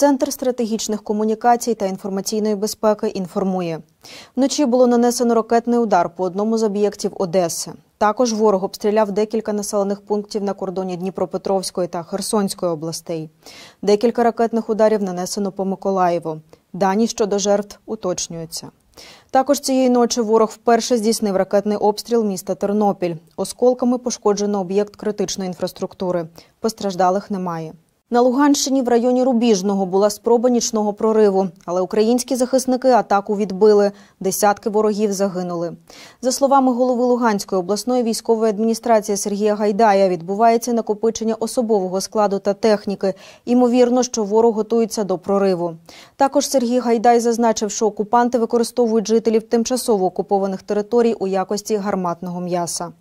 Центр стратегічних комунікацій та інформаційної безпеки інформує. Вночі було нанесено ракетний удар по одному з об'єктів Одеси. Також ворог обстріляв декілька населених пунктів на кордоні Дніпропетровської та Херсонської областей. Декілька ракетних ударів нанесено по Миколаєву. Дані щодо жертв уточнюються. Також цієї ночі ворог вперше здійснив ракетний обстріл міста Тернопіль. Осколками пошкоджено об'єкт критичної інфраструктури. Постраждалих немає. На Луганщині в районі Рубіжного була спроба нічного прориву, але українські захисники атаку відбили. Десятки ворогів загинули. За словами голови Луганської обласної військової адміністрації Сергія Гайдая, відбувається накопичення особового складу та техніки. Ймовірно, що ворог готується до прориву. Також Сергій Гайдай зазначив, що окупанти використовують жителів тимчасово окупованих територій у якості гарматного м'яса.